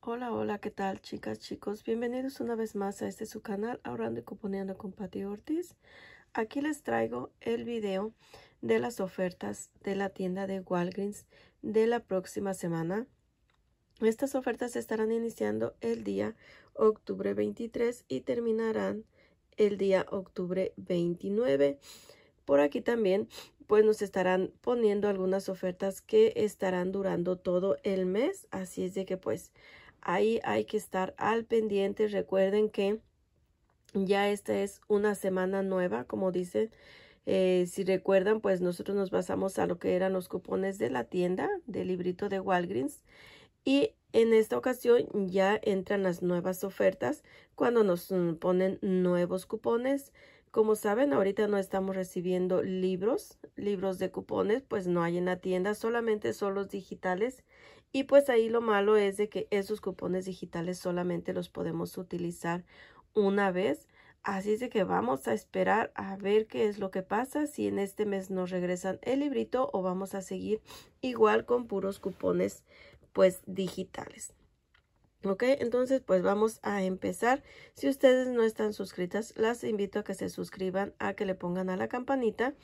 Hola, hola, ¿qué tal chicas, chicos? Bienvenidos una vez más a este su canal Ahorrando y componiendo con Patti Ortiz. Aquí les traigo el video de las ofertas de la tienda de Walgreens de la próxima semana. Estas ofertas estarán iniciando el día octubre 23 y terminarán el día octubre 29. Por aquí también pues nos estarán poniendo algunas ofertas que estarán durando todo el mes. Así es de que pues Ahí hay que estar al pendiente. Recuerden que ya esta es una semana nueva, como dicen. Eh, si recuerdan, pues nosotros nos basamos a lo que eran los cupones de la tienda, del librito de Walgreens. Y en esta ocasión ya entran las nuevas ofertas cuando nos mm, ponen nuevos cupones. Como saben, ahorita no estamos recibiendo libros, libros de cupones, pues no hay en la tienda, solamente son los digitales. Y pues ahí lo malo es de que esos cupones digitales solamente los podemos utilizar una vez. Así es de que vamos a esperar a ver qué es lo que pasa, si en este mes nos regresan el librito o vamos a seguir igual con puros cupones pues digitales. Ok, entonces pues vamos a empezar. Si ustedes no están suscritas, las invito a que se suscriban, a que le pongan a la campanita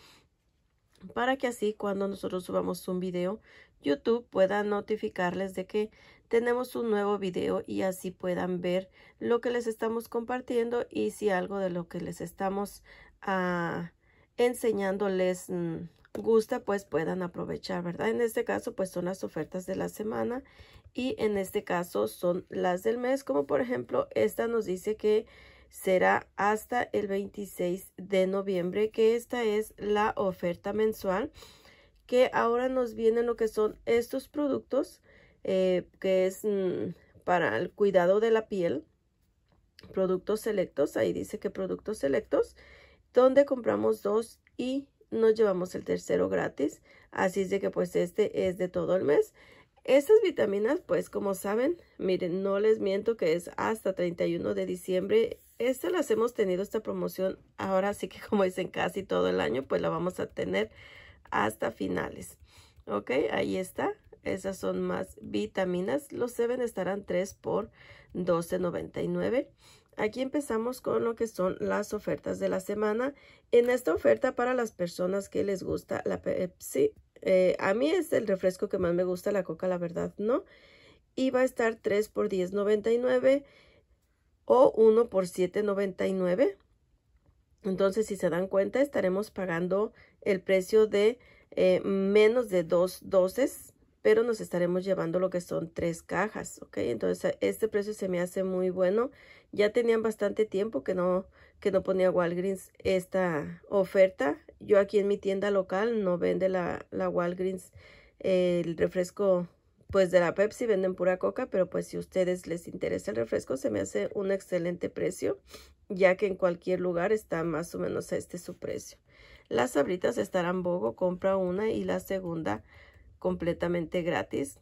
para que así cuando nosotros subamos un video, YouTube pueda notificarles de que tenemos un nuevo video y así puedan ver lo que les estamos compartiendo y si algo de lo que les estamos ah, enseñando les mm, gusta, pues puedan aprovechar, ¿verdad? En este caso, pues son las ofertas de la semana y en este caso son las del mes, como por ejemplo esta nos dice que será hasta el 26 de noviembre, que esta es la oferta mensual, que ahora nos vienen lo que son estos productos, eh, que es mm, para el cuidado de la piel, productos selectos, ahí dice que productos selectos, donde compramos dos y nos llevamos el tercero gratis, así es de que pues este es de todo el mes estas vitaminas, pues como saben, miren, no les miento que es hasta 31 de diciembre. Estas las hemos tenido, esta promoción, ahora sí que como dicen casi todo el año, pues la vamos a tener hasta finales. Ok, ahí está. Esas son más vitaminas. Los 7 estarán 3 por 12.99. Aquí empezamos con lo que son las ofertas de la semana. En esta oferta para las personas que les gusta la Pepsi eh, a mí es el refresco que más me gusta, la coca, la verdad, ¿no? Y va a estar 3 por 10.99 o 1 por 7.99. Entonces, si se dan cuenta, estaremos pagando el precio de eh, menos de dos doces, pero nos estaremos llevando lo que son tres cajas, ¿ok? Entonces, este precio se me hace muy bueno. Ya tenían bastante tiempo que no que no ponía Walgreens esta oferta. Yo aquí en mi tienda local no vende la, Walgreens eh, el refresco pues de la Pepsi, venden pura coca, pero pues si a ustedes les interesa el refresco se me hace un excelente precio, ya que en cualquier lugar está más o menos este su precio. Las sabritas estarán bogo, compra una y la segunda completamente gratis.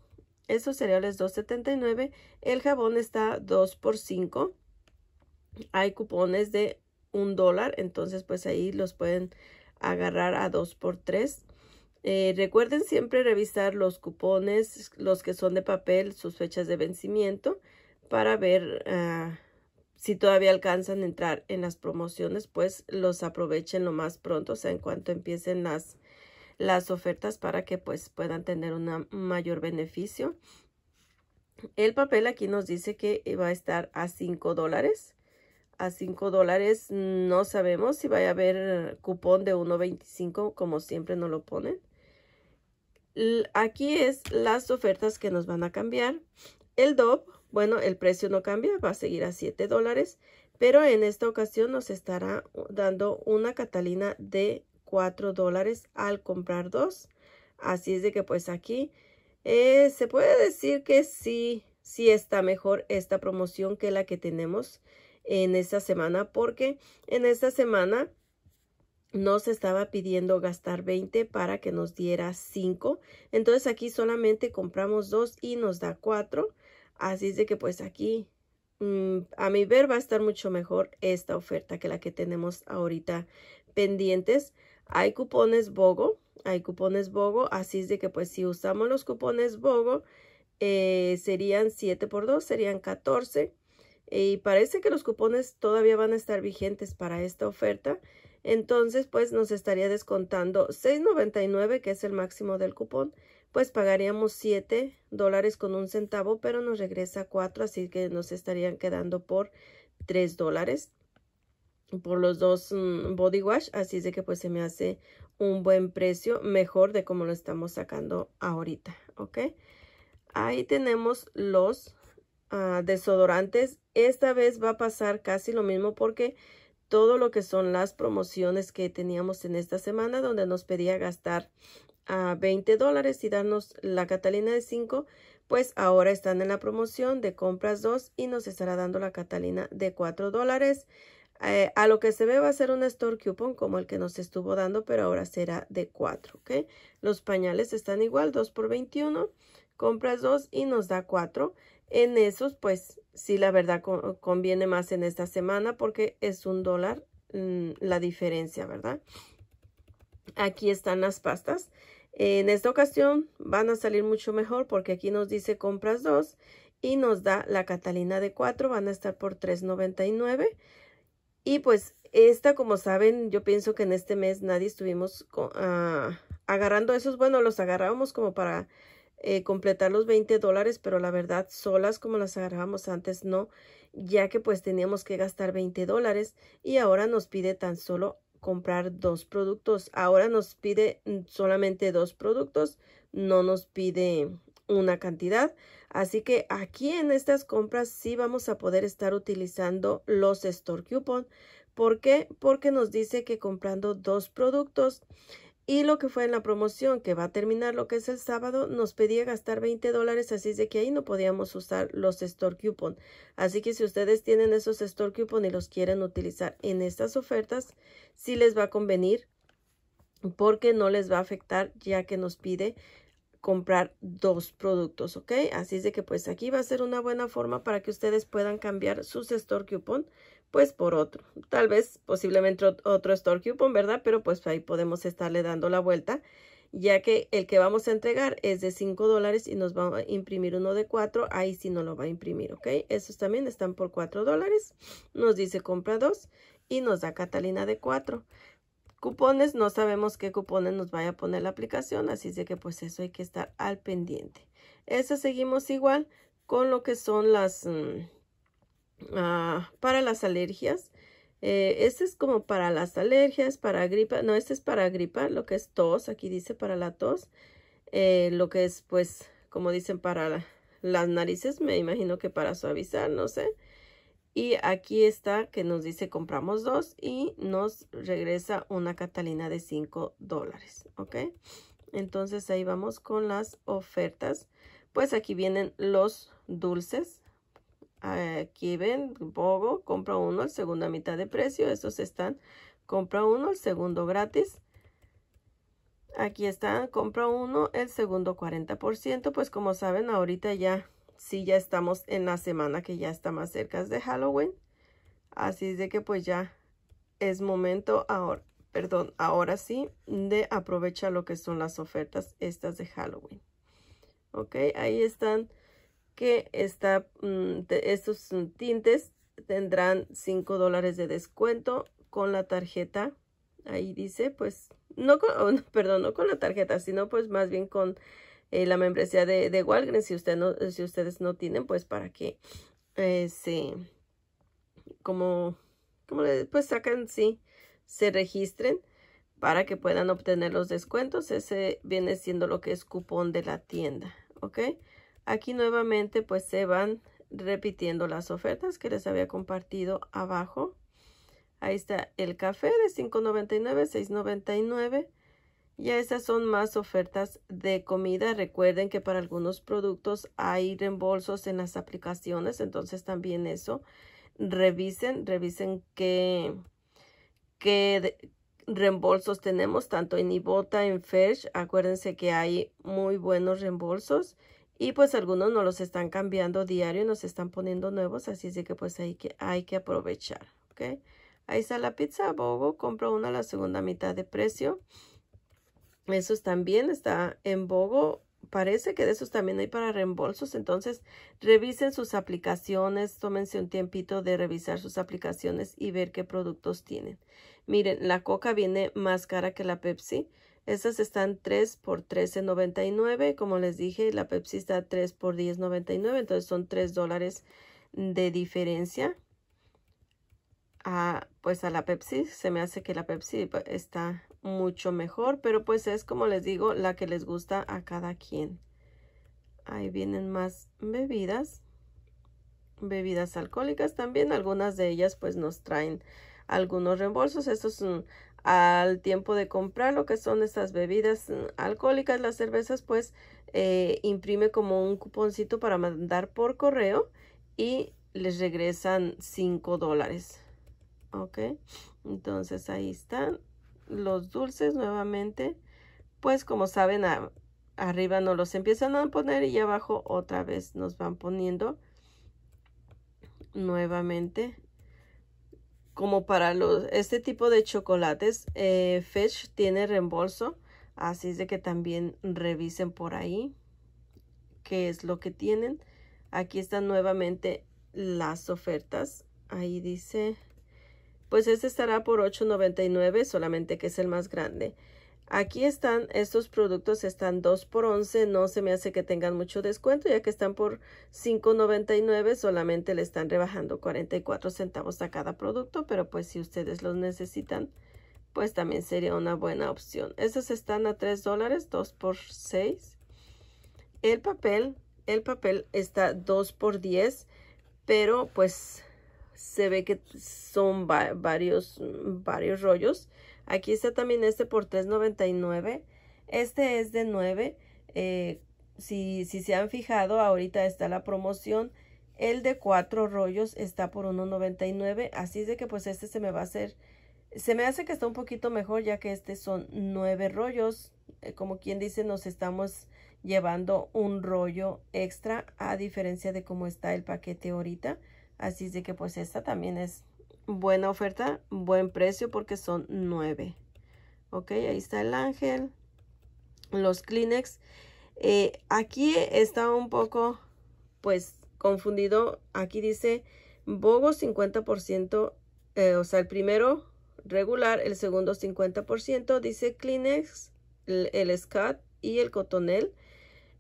Esos cereales $2.79, el jabón está 2 por 5 hay cupones de un dólar, entonces pues ahí los pueden agarrar a dos por tres. Eh, recuerden siempre revisar los cupones, los que son de papel, sus fechas de vencimiento para ver ah, si todavía alcanzan a entrar en las promociones, pues los aprovechen lo más pronto, o sea, en cuanto empiecen las, ofertas para que pues puedan tener un mayor beneficio. El papel aquí nos dice que va a estar a cinco dólares a 5 dólares. No sabemos si vaya a haber cupón de 1.25 como siempre no lo ponen. Aquí es las ofertas que nos van a cambiar. El DOP, bueno, el precio no cambia, va a seguir a 7 dólares. Pero en esta ocasión nos estará dando una Catalina de 4 dólares al comprar dos. Así es de que pues aquí eh, se puede decir que sí, sí está mejor esta promoción que la que tenemos en esta semana porque en esta semana nos estaba pidiendo gastar 20 para que nos diera 5. Entonces aquí solamente compramos 2 y nos da 4. Así es de que pues aquí mm, a mi ver va a estar mucho mejor esta oferta que la que tenemos ahorita pendientes. Hay cupones BOGO, hay cupones BOGO, así es de que pues si usamos los cupones BOGO eh, serían 7 por 2, serían 14 y parece que los cupones todavía van a estar vigentes para esta oferta. Entonces, pues nos estaría descontando 6.99, que es el máximo del cupón, pues pagaríamos 7 dólares con un centavo, pero nos regresa 4, así que nos estarían quedando por 3 dólares por los dos mm, body wash, así es de que pues se me hace un buen precio, mejor de como lo estamos sacando ahorita, ¿ok? Ahí tenemos los Ah, desodorantes. Esta vez va a pasar casi lo mismo porque todo lo que son las promociones que teníamos en esta semana donde nos pedía gastar a ah, 20 dólares y darnos la Catalina de 5, pues ahora están en la promoción de compras 2 y nos estará dando la Catalina de 4 dólares. Eh, a lo que se ve va a ser un store coupon como el que nos estuvo dando, pero ahora será de 4, ¿ok? Los pañales están igual, 2 por 21, compras 2 y nos da 4. En esos, pues sí, la verdad conviene más en esta semana porque es un dólar mm, la diferencia, ¿verdad? Aquí están las pastas. En esta ocasión van a salir mucho mejor porque aquí nos dice compras dos y nos da la Catalina de 4, van a estar por $3.99. Y pues esta, como saben, yo pienso que en este mes nadie estuvimos ah, agarrando esos, bueno, los agarrábamos como para eh, completar los 20 dólares, pero la verdad solas como las agarramos antes no, ya que pues teníamos que gastar 20 dólares y ahora nos pide tan solo comprar dos productos. Ahora nos pide mm, solamente dos productos, no nos pide una cantidad. Así que aquí en estas compras sí vamos a poder estar utilizando los store coupon. ¿Por qué? Porque nos dice que comprando dos productos y lo que fue en la promoción, que va a terminar lo que es el sábado, nos pedía gastar 20 dólares, así es de que ahí no podíamos usar los store coupon. Así que si ustedes tienen esos store coupon y los quieren utilizar en estas ofertas, sí les va a convenir porque no les va a afectar ya que nos pide comprar dos productos, ¿ok? Así es de que pues aquí va a ser una buena forma para que ustedes puedan cambiar sus store coupon pues por otro. Tal vez posiblemente otro store coupon, ¿verdad? Pero pues ahí podemos estarle dando la vuelta, ya que el que vamos a entregar es de 5 dólares y nos va a imprimir uno de 4. Ahí sí no lo va a imprimir, ¿ok? Esos también están por 4 dólares. Nos dice compra 2 y nos da Catalina de 4. Cupones, no sabemos qué cupones nos vaya a poner la aplicación, así de que pues eso hay que estar al pendiente. Eso seguimos igual con lo que son las... Mm, Ah, para las alergias. Eh, este es como para las alergias, para gripa. No, este es para gripa, lo que es tos. Aquí dice para la tos. Eh, lo que es, pues, como dicen, para las narices. Me imagino que para suavizar, no sé. Y aquí está que nos dice compramos dos y nos regresa una Catalina de 5 dólares. ¿Ok? Entonces ahí vamos con las ofertas. Pues aquí vienen los dulces. Eh, aquí ven, Bogo, compra uno, el segundo mitad de precio, estos están, compra uno, el segundo gratis. Aquí están, compra uno, el segundo 40%, pues como saben, ahorita ya, sí, ya estamos en la semana que ya está más cerca de Halloween. Así es de que pues ya es momento ahora, perdón, ahora sí, de aprovechar lo que son las ofertas estas de Halloween. Ok, ahí están que está, mm, estos mm, tintes tendrán 5 dólares de descuento con la tarjeta. Ahí dice, pues, no con, oh, perdón, no con la tarjeta, sino pues más bien con eh, la membresía de, Walgreens. Si, no, si ustedes no tienen, pues para que eh, como, como pues sacan, sí, se registren para que puedan obtener los descuentos. Ese viene siendo lo que es cupón de la tienda, ¿ok? Aquí nuevamente pues se van repitiendo las ofertas que les había compartido abajo. Ahí está el café de $5.99, $6.99. Ya esas son más ofertas de comida. Recuerden que para algunos productos hay reembolsos en las aplicaciones. Entonces también eso. Revisen, revisen qué, qué reembolsos tenemos, tanto en Ibota, en Fesh. Acuérdense que hay muy buenos reembolsos y pues algunos no los están cambiando diario y nos están poniendo nuevos, así es que pues hay que, hay que aprovechar, ¿ok? Ahí está la pizza Bogo, compro una a la segunda mitad de precio. Esos también está en Bogo. Parece que de esos también hay para reembolsos. Entonces, revisen sus aplicaciones. Tómense un tiempito de revisar sus aplicaciones y ver qué productos tienen. Miren, la Coca viene más cara que la Pepsi. Estas están 3 por 13.99. Como les dije, la Pepsi está 3 por 10.99. Entonces son 3 dólares de diferencia. Ah, pues a la Pepsi se me hace que la Pepsi está mucho mejor. Pero pues es como les digo, la que les gusta a cada quien. Ahí vienen más bebidas. Bebidas alcohólicas también. Algunas de ellas pues nos traen algunos reembolsos. Estos son al tiempo de comprar lo que son estas bebidas mm, alcohólicas, las cervezas, pues eh, imprime como un cuponcito para mandar por correo y les regresan 5 dólares. Ok, entonces ahí están los dulces nuevamente. Pues como saben, arriba no los empiezan a poner y abajo otra vez nos van poniendo nuevamente como para los, este tipo de chocolates, eh, Fetch tiene reembolso. Así es de que también revisen por ahí qué es lo que tienen. Aquí están nuevamente las ofertas. Ahí dice, pues este estará por $8.99, solamente que es el más grande. Aquí están, estos productos están 2 por 11, no se me hace que tengan mucho descuento ya que están por 5.99, solamente le están rebajando 44 centavos a cada producto, pero pues si ustedes los necesitan, pues también sería una buena opción. Estos están a 3 dólares, 2 por 6. El papel, el papel está 2 por 10, pero pues se ve que son varios, varios rollos Aquí está también este por $3.99. Este es de 9. Eh, si, si, se han fijado, ahorita está la promoción. El de cuatro rollos está por $1.99. Así es de que pues este se me va a hacer... Se me hace que está un poquito mejor ya que este son nueve rollos. Eh, como quien dice, nos estamos llevando un rollo extra a diferencia de cómo está el paquete ahorita. Así es de que pues esta también es buena oferta, buen precio porque son 9. Ok, ahí está el ángel. Los Kleenex. Eh, aquí está un poco, pues, confundido. Aquí dice Bogo 50%, eh, o sea, el primero regular, el segundo 50%. Dice Kleenex, el, el SCAT y el Cotonel.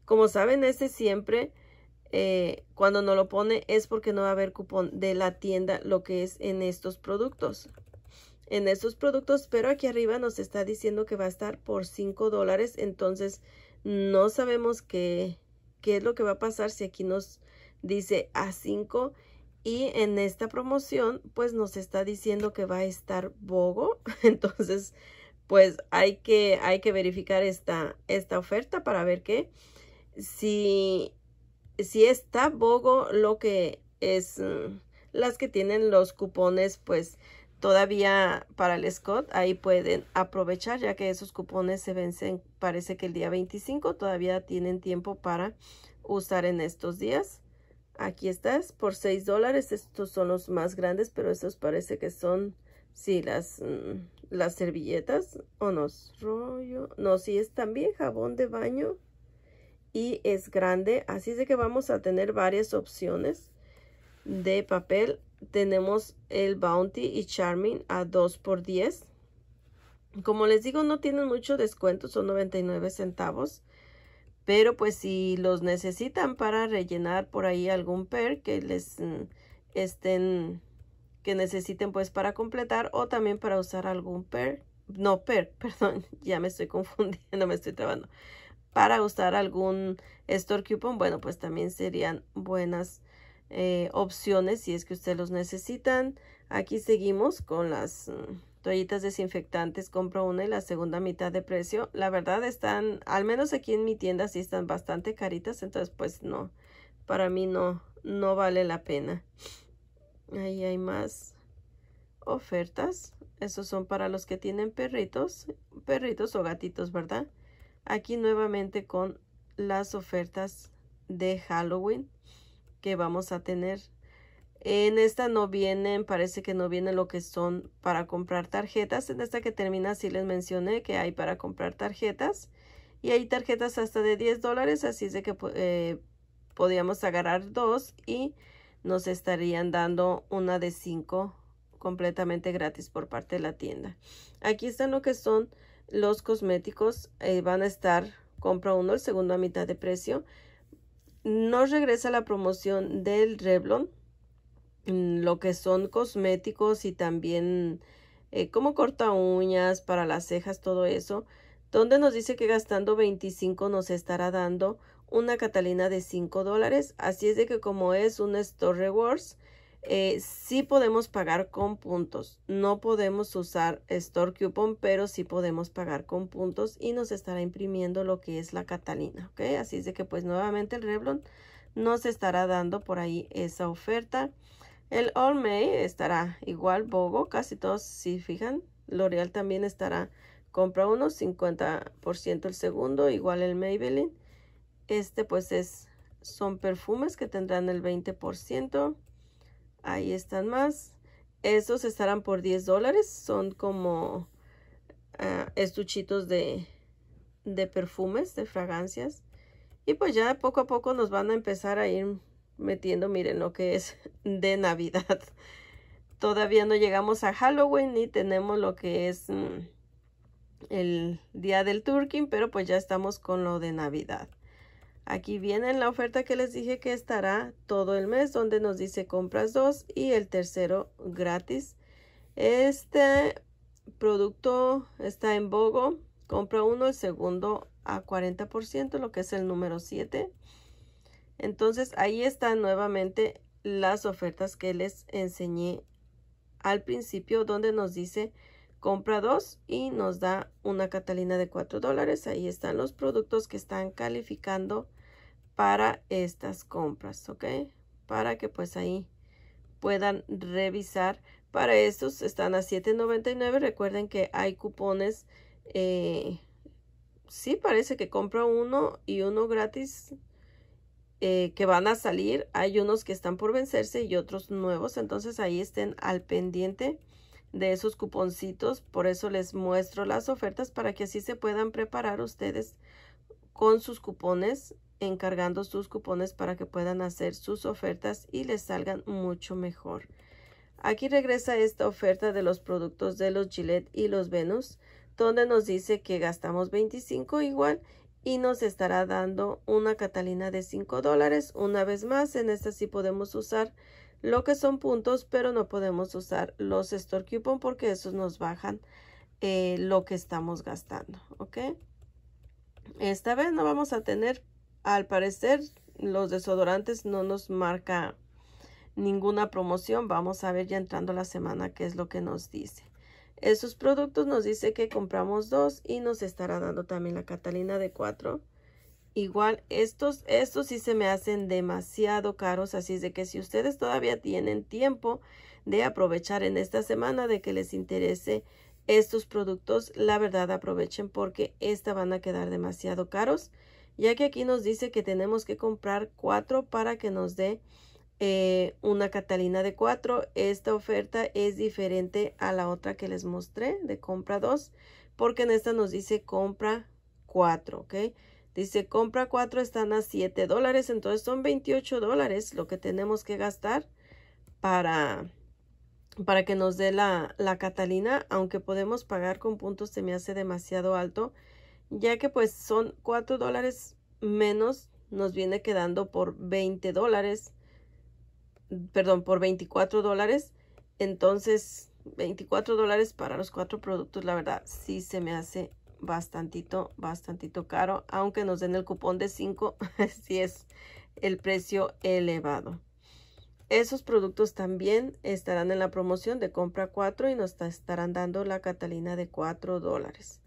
Como saben, este siempre eh, cuando no lo pone es porque no va a haber cupón de la tienda lo que es en estos productos en estos productos pero aquí arriba nos está diciendo que va a estar por 5 dólares entonces no sabemos qué, qué es lo que va a pasar si aquí nos dice a 5 y en esta promoción pues nos está diciendo que va a estar bogo entonces pues hay que hay que verificar esta esta oferta para ver qué si si está Bogo lo que es mm, las que tienen los cupones pues todavía para el Scott ahí pueden aprovechar ya que esos cupones se vencen parece que el día 25 todavía tienen tiempo para usar en estos días aquí estás por 6 dólares estos son los más grandes pero estos parece que son sí las mm, las servilletas o no rollo no si es también jabón de baño y es grande. Así de que vamos a tener varias opciones de papel. Tenemos el Bounty y Charming a 2 por 10. Como les digo, no tienen mucho descuento, son 99 centavos. Pero pues si los necesitan para rellenar por ahí algún per que les mm, estén, que necesiten pues para completar o también para usar algún per, no per, perdón, ya me estoy confundiendo, me estoy trabando para usar algún store coupon, bueno, pues también serían buenas eh, opciones si es que ustedes los necesitan. Aquí seguimos con las mm, toallitas desinfectantes. Compro una y la segunda mitad de precio. La verdad están, al menos aquí en mi tienda, sí están bastante caritas. Entonces, pues no, para mí no, no vale la pena. Ahí hay más ofertas. Esos son para los que tienen perritos, perritos o gatitos, ¿verdad? aquí nuevamente con las ofertas de Halloween que vamos a tener. En esta no vienen, parece que no viene lo que son para comprar tarjetas. En esta que termina sí les mencioné que hay para comprar tarjetas. Y hay tarjetas hasta de 10 dólares, así es de que eh, podíamos agarrar dos y nos estarían dando una de cinco completamente gratis por parte de la tienda. Aquí están lo que son los cosméticos eh, van a estar, compra uno, el segundo a mitad de precio. No regresa la promoción del Revlon, mm, lo que son cosméticos y también eh, como corta uñas, para las cejas, todo eso. Donde nos dice que gastando 25 nos estará dando una Catalina de 5 dólares. Así es de que como es un Store Rewards, si eh, sí podemos pagar con puntos. No podemos usar Store Coupon, pero sí podemos pagar con puntos y nos estará imprimiendo lo que es la Catalina, Así es de que pues nuevamente el Revlon nos estará dando por ahí esa oferta. El All May estará igual, Bogo, casi todos, si fijan, L'Oreal también estará, compra uno, 50% el segundo, igual el Maybelline. Este pues es, son perfumes que tendrán el 20%. Ahí están más. Estos estarán por 10 dólares. Son como ah, estuchitos de, de perfumes, de fragancias. Y pues ya poco a poco nos van a empezar a ir metiendo, miren lo que es de Navidad. Todavía no llegamos a Halloween ni tenemos lo que es mm, el día del Turkey, pero pues ya estamos con lo de Navidad. Aquí viene la oferta que les dije que estará todo el mes, donde nos dice compras dos y el tercero gratis. Este producto está en Bogo. Compra uno, el segundo a 40%, lo que es el número 7. Entonces ahí están nuevamente las ofertas que les enseñé al principio, donde nos dice compra dos y nos da una catalina de 4 dólares. Ahí están los productos que están calificando para estas compras, ¿ok? Para que pues ahí puedan revisar. Para estos están a $7.99. Recuerden que hay cupones. Eh, sí, parece que compra uno y uno gratis eh, que van a salir. Hay unos que están por vencerse y otros nuevos. Entonces ahí estén al pendiente de esos cuponcitos. Por eso les muestro las ofertas para que así se puedan preparar ustedes con sus cupones encargando sus cupones para que puedan hacer sus ofertas y les salgan mucho mejor. Aquí regresa esta oferta de los productos de los Gillette y los Venus, donde nos dice que gastamos 25 igual y nos estará dando una Catalina de 5 dólares. Una vez más, en esta sí podemos usar lo que son puntos, pero no podemos usar los Store Coupon porque esos nos bajan eh, lo que estamos gastando, ¿ok? Esta vez no vamos a tener al parecer los desodorantes no nos marca ninguna promoción. Vamos a ver ya entrando la semana qué es lo que nos dice. Esos productos nos dice que compramos dos y nos estará dando también la Catalina de cuatro. Igual, estos, estos sí se me hacen demasiado caros, así es de que si ustedes todavía tienen tiempo de aprovechar en esta semana de que les interese estos productos, la verdad aprovechen porque esta van a quedar demasiado caros ya que aquí nos dice que tenemos que comprar cuatro para que nos dé eh, una Catalina de 4. Esta oferta es diferente a la otra que les mostré de compra 2, porque en esta nos dice compra cuatro. ¿ok? Dice compra cuatro están a 7 dólares, entonces son 28 dólares lo que tenemos que gastar para, para que nos dé la, la Catalina, aunque podemos pagar con puntos, se me hace demasiado alto ya que pues son 4 dólares menos, nos viene quedando por 20 dólares, perdón, por 24 dólares. Entonces, 24 dólares para los cuatro productos, la verdad, sí se me hace bastantito, bastantito caro. Aunque nos den el cupón de 5, sí es el precio elevado. Esos productos también estarán en la promoción de compra 4 y nos estarán dando la Catalina de 4 dólares.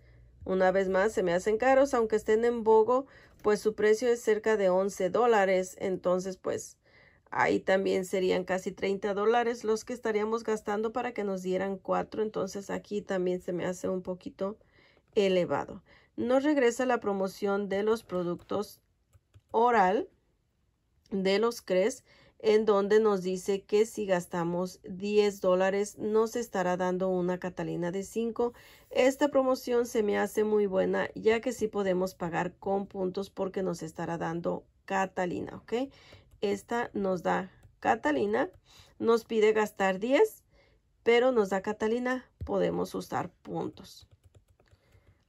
Una vez más, se me hacen caros, aunque estén en Bogo, pues su precio es cerca de 11 dólares. Entonces, pues, ahí también serían casi 30 dólares los que estaríamos gastando para que nos dieran 4. Entonces, aquí también se me hace un poquito elevado. Nos regresa la promoción de los productos oral de los CRES en donde nos dice que si gastamos 10 dólares nos estará dando una Catalina de 5. Esta promoción se me hace muy buena ya que si podemos pagar con puntos porque nos estará dando Catalina, ¿ok? Esta nos da Catalina, nos pide gastar 10, pero nos da Catalina, podemos usar puntos.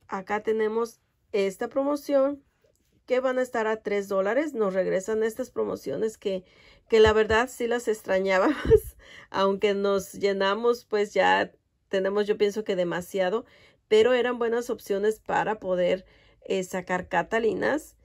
Acá tenemos esta promoción que van a estar a 3 dólares. Nos regresan estas promociones que que la verdad sí las extrañábamos, aunque nos llenamos, pues ya tenemos yo pienso que demasiado, pero eran buenas opciones para poder eh, sacar catalinas.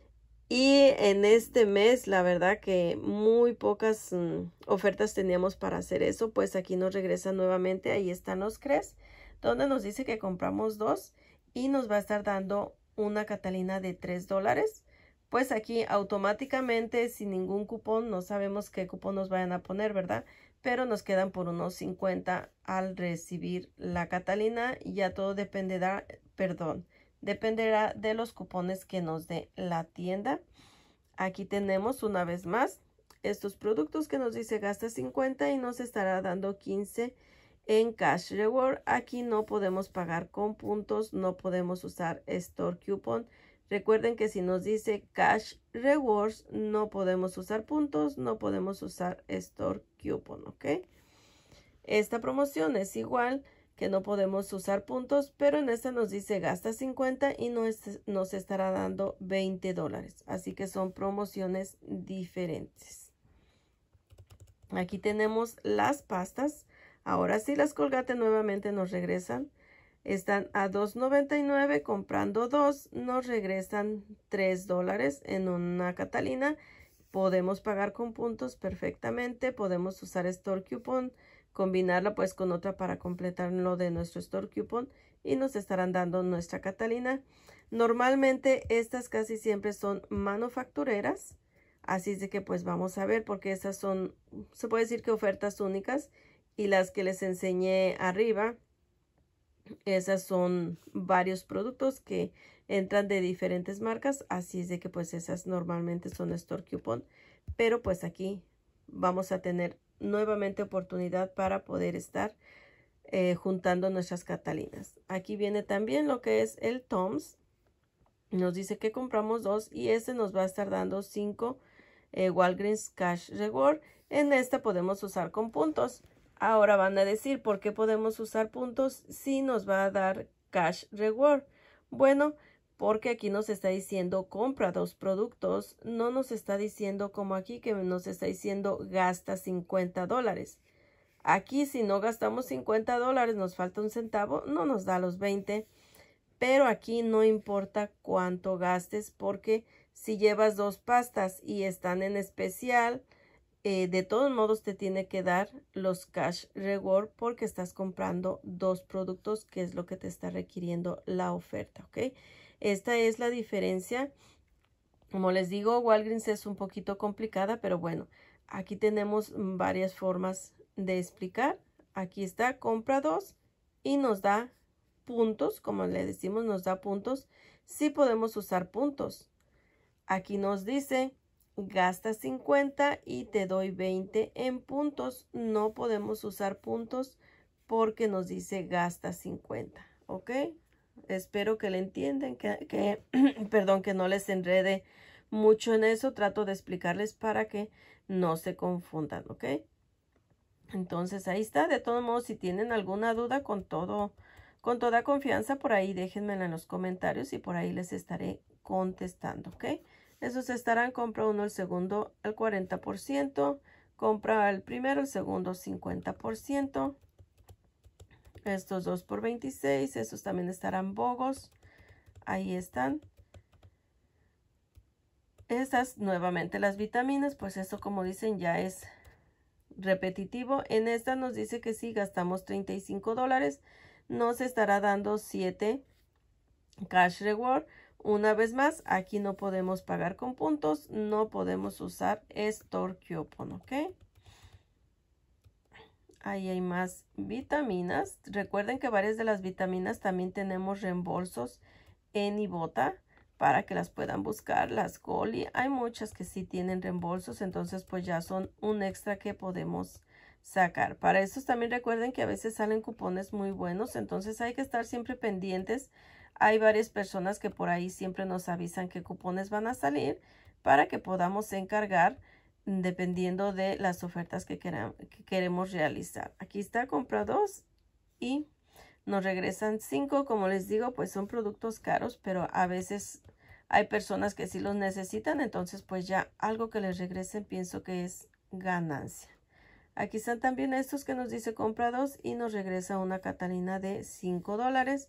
Y en este mes, la verdad que muy pocas mm, ofertas teníamos para hacer eso, pues aquí nos regresa nuevamente, ahí está nos crees. donde nos dice que compramos dos y nos va a estar dando una catalina de 3 dólares pues aquí automáticamente sin ningún cupón, no sabemos qué cupón nos vayan a poner, ¿verdad? Pero nos quedan por unos 50 al recibir la Catalina y ya todo dependerá, perdón, dependerá de los cupones que nos dé la tienda. Aquí tenemos una vez más estos productos que nos dice gasta 50 y nos estará dando 15 en cash reward. Aquí no podemos pagar con puntos, no podemos usar store coupon Recuerden que si nos dice cash rewards, no podemos usar puntos, no podemos usar store coupon, ¿ok? Esta promoción es igual que no podemos usar puntos, pero en esta nos dice gasta 50 y nos, nos estará dando 20 dólares. Así que son promociones diferentes. Aquí tenemos las pastas. Ahora sí, las colgate nuevamente nos regresan están a 2.99, comprando dos nos regresan 3 dólares en una Catalina. Podemos pagar con puntos perfectamente, podemos usar Store Coupon, combinarla pues con otra para completar lo de nuestro Store Coupon y nos estarán dando nuestra Catalina. Normalmente estas casi siempre son manufactureras, así es de que pues vamos a ver porque estas son, se puede decir que ofertas únicas y las que les enseñé arriba esas son varios productos que entran de diferentes marcas. Así es de que pues esas normalmente son store coupon. Pero pues aquí vamos a tener nuevamente oportunidad para poder estar eh, juntando nuestras catalinas. Aquí viene también lo que es el Toms. Nos dice que compramos dos y este nos va a estar dando cinco eh, Walgreens Cash Reward. En esta podemos usar con puntos. Ahora van a decir, ¿por qué podemos usar puntos si nos va a dar cash reward? Bueno, porque aquí nos está diciendo compra dos productos, no nos está diciendo como aquí que nos está diciendo gasta 50 dólares. Aquí si no gastamos 50 dólares, nos falta un centavo, no nos da los 20, pero aquí no importa cuánto gastes porque si llevas dos pastas y están en especial, eh, de todos modos te tiene que dar los cash reward porque estás comprando dos productos que es lo que te está requiriendo la oferta, ¿ok? Esta es la diferencia. Como les digo, Walgreens es un poquito complicada, pero bueno, aquí tenemos varias formas de explicar. Aquí está, compra dos y nos da puntos, como le decimos, nos da puntos. si sí podemos usar puntos. Aquí nos dice gasta 50 y te doy 20 en puntos. No podemos usar puntos porque nos dice gasta 50, ¿ok? Espero que le entiendan, que, que perdón, que no les enrede mucho en eso. Trato de explicarles para que no se confundan, ¿ok? Entonces ahí está. De todos modos, si tienen alguna duda con todo, con toda confianza, por ahí déjenmela en los comentarios y por ahí les estaré contestando, ¿ok? Esos estarán compra uno el segundo el 40%, compra el primero el segundo 50%. Estos dos por 26, esos también estarán bogos. Ahí están. Estas nuevamente las vitaminas, pues esto como dicen ya es repetitivo. En esta nos dice que si gastamos 35 dólares, nos estará dando 7 cash reward. Una vez más, aquí no podemos pagar con puntos, no podemos usar estorchiopon ¿ok? Ahí hay más vitaminas. Recuerden que varias de las vitaminas también tenemos reembolsos en Ibota para que las puedan buscar, las Goli, Hay muchas que sí tienen reembolsos, entonces pues ya son un extra que podemos sacar. Para eso también recuerden que a veces salen cupones muy buenos, entonces hay que estar siempre pendientes hay varias personas que por ahí siempre nos avisan qué cupones van a salir para que podamos encargar dependiendo de las ofertas que, queremos realizar. Aquí está, compra 2 y nos regresan cinco. Como les digo, pues son productos caros, pero a veces hay personas que sí los necesitan. Entonces, pues ya algo que les regresen pienso que es ganancia. Aquí están también estos que nos dice compra 2 y nos regresa una Catalina de 5 dólares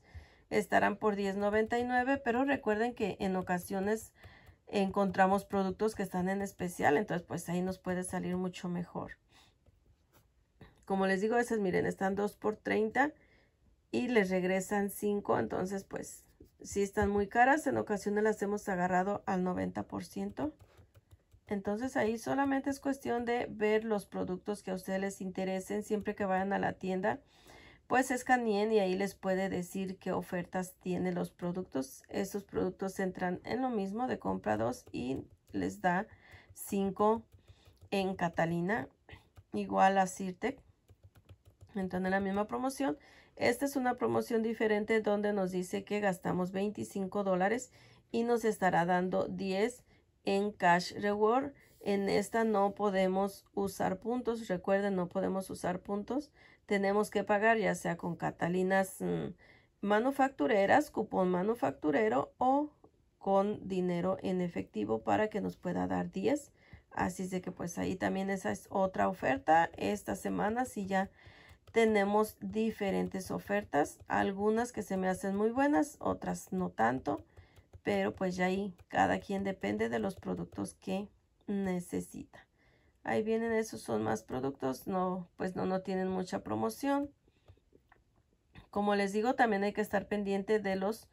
estarán por $10.99, pero recuerden que en ocasiones encontramos productos que están en especial, entonces pues ahí nos puede salir mucho mejor. Como les digo, esas miren, están 2 por 30 y les regresan 5, entonces pues si están muy caras, en ocasiones las hemos agarrado al 90%. Entonces ahí solamente es cuestión de ver los productos que a ustedes les interesen siempre que vayan a la tienda pues escaneen y ahí les puede decir qué ofertas tiene los productos. Estos productos entran en lo mismo de compra 2 y les da 5 en Catalina, igual a Cirtec. Entonces, en la misma promoción. Esta es una promoción diferente donde nos dice que gastamos 25 dólares y nos estará dando 10 en Cash Reward. En esta no podemos usar puntos. Recuerden, no podemos usar puntos tenemos que pagar ya sea con Catalinas mm, manufactureras, cupón manufacturero o con dinero en efectivo para que nos pueda dar 10. Así es de que pues ahí también esa es otra oferta. Esta semana si sí ya tenemos diferentes ofertas, algunas que se me hacen muy buenas, otras no tanto, pero pues ya ahí cada quien depende de los productos que necesita. Ahí vienen, esos son más productos, no, pues no, no tienen mucha promoción. Como les digo, también hay que estar pendiente de los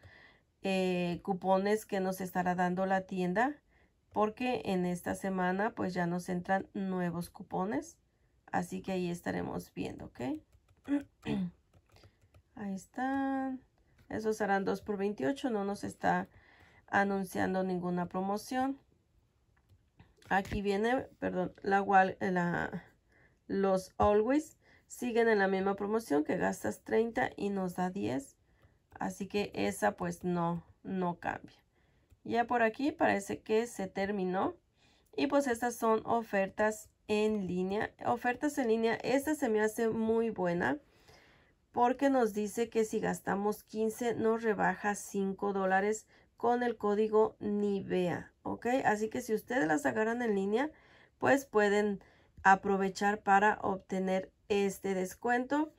eh, cupones que nos estará dando la tienda, porque en esta semana pues ya nos entran nuevos cupones, así que ahí estaremos viendo, ¿ok? ahí están, esos serán 2 por 28, no nos está anunciando ninguna promoción. Aquí viene, perdón, la, eh, la, los Always siguen en la misma promoción que gastas 30 y nos da 10. Así que esa pues no, no cambia. Ya por aquí parece que se terminó. Y pues estas son ofertas en línea. Ofertas en línea, esta se me hace muy buena porque nos dice que si gastamos 15 nos rebaja 5 dólares con el código NIVEA, ¿ok? Así que si ustedes las agarran en línea, pues pueden aprovechar para obtener este descuento.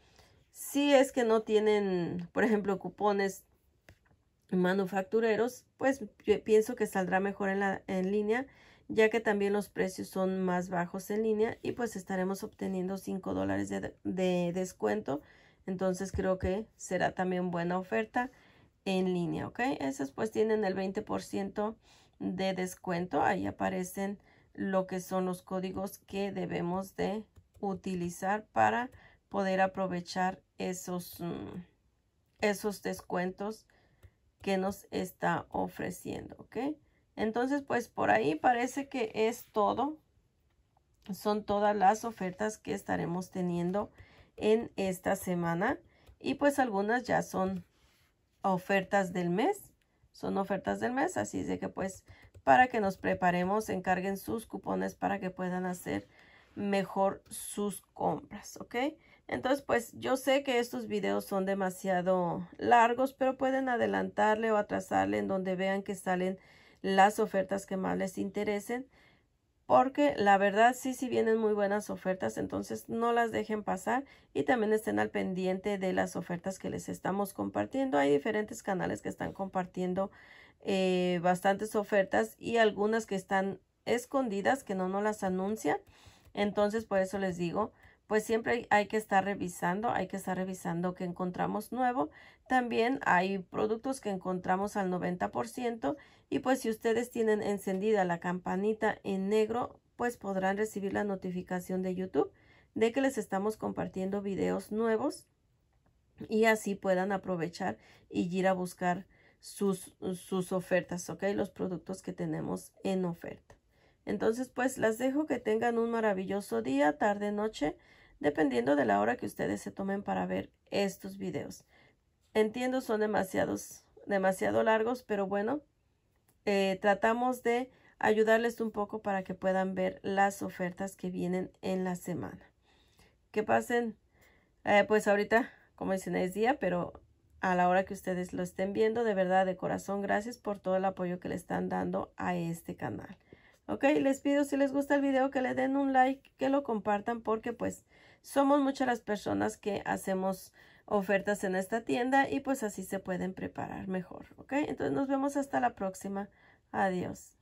Si es que no tienen, por ejemplo, cupones manufactureros, pues pienso que saldrá mejor en, la, en línea, ya que también los precios son más bajos en línea y pues estaremos obteniendo 5 dólares de, de descuento. Entonces creo que será también buena oferta en línea, ¿ok? Esas pues tienen el 20% de descuento. Ahí aparecen lo que son los códigos que debemos de utilizar para poder aprovechar esos, mm, esos descuentos que nos está ofreciendo, ¿ok? Entonces, pues por ahí parece que es todo. Son todas las ofertas que estaremos teniendo en esta semana. Y pues algunas ya son ofertas del mes. Son ofertas del mes, así de que pues para que nos preparemos, encarguen sus cupones para que puedan hacer mejor sus compras, ¿ok? Entonces, pues yo sé que estos videos son demasiado largos, pero pueden adelantarle o atrasarle en donde vean que salen las ofertas que más les interesen porque la verdad sí, sí vienen muy buenas ofertas, entonces no las dejen pasar y también estén al pendiente de las ofertas que les estamos compartiendo. Hay diferentes canales que están compartiendo eh, bastantes ofertas y algunas que están escondidas, que no nos las anuncian. Entonces, por eso les digo, pues siempre hay que estar revisando, hay que estar revisando qué encontramos nuevo. También hay productos que encontramos al 90% y pues si ustedes tienen encendida la campanita en negro, pues podrán recibir la notificación de YouTube de que les estamos compartiendo videos nuevos y así puedan aprovechar y ir a buscar sus, sus ofertas, ¿ok? Los productos que tenemos en oferta. Entonces, pues las dejo que tengan un maravilloso día, tarde, noche, dependiendo de la hora que ustedes se tomen para ver estos videos. Entiendo, son demasiados, demasiado largos, pero bueno, eh, tratamos de ayudarles un poco para que puedan ver las ofertas que vienen en la semana. Que pasen, eh, pues ahorita, como dicen, es día, pero a la hora que ustedes lo estén viendo, de verdad, de corazón, gracias por todo el apoyo que le están dando a este canal. Ok, les pido si les gusta el video que le den un like, que lo compartan porque pues somos muchas las personas que hacemos ofertas en esta tienda y pues así se pueden preparar mejor, ¿ok? Entonces nos vemos hasta la próxima. Adiós.